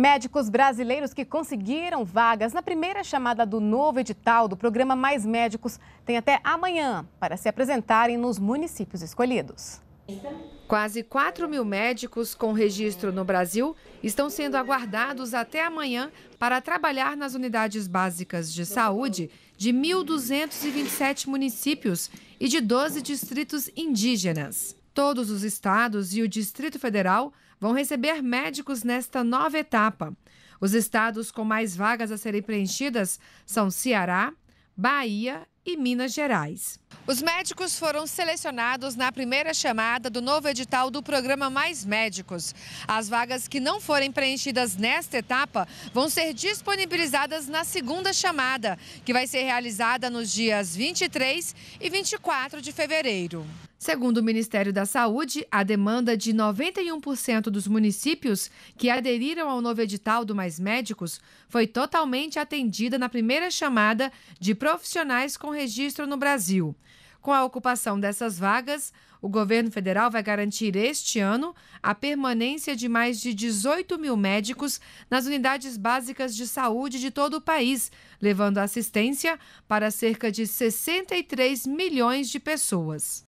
Médicos brasileiros que conseguiram vagas na primeira chamada do novo edital do programa Mais Médicos têm até amanhã para se apresentarem nos municípios escolhidos. Quase 4 mil médicos com registro no Brasil estão sendo aguardados até amanhã para trabalhar nas unidades básicas de saúde de 1.227 municípios e de 12 distritos indígenas. Todos os estados e o Distrito Federal vão receber médicos nesta nova etapa. Os estados com mais vagas a serem preenchidas são Ceará, Bahia e Minas Gerais. Os médicos foram selecionados na primeira chamada do novo edital do programa Mais Médicos. As vagas que não forem preenchidas nesta etapa vão ser disponibilizadas na segunda chamada, que vai ser realizada nos dias 23 e 24 de fevereiro. Segundo o Ministério da Saúde, a demanda de 91% dos municípios que aderiram ao novo edital do Mais Médicos foi totalmente atendida na primeira chamada de profissionais com registro no Brasil. Com a ocupação dessas vagas, o governo federal vai garantir este ano a permanência de mais de 18 mil médicos nas unidades básicas de saúde de todo o país, levando assistência para cerca de 63 milhões de pessoas.